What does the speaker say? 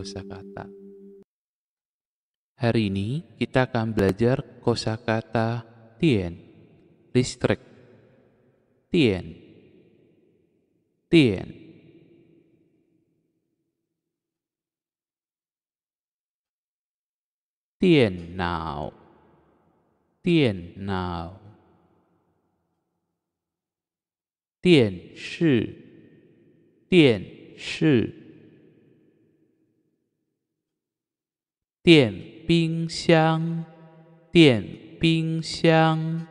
kosakata. Hari ini kita akan belajar kosakata tien, listrik. Tien. Tien. Tien now. Tien now. Tien shi. Tien shi. 电冰箱，电冰箱。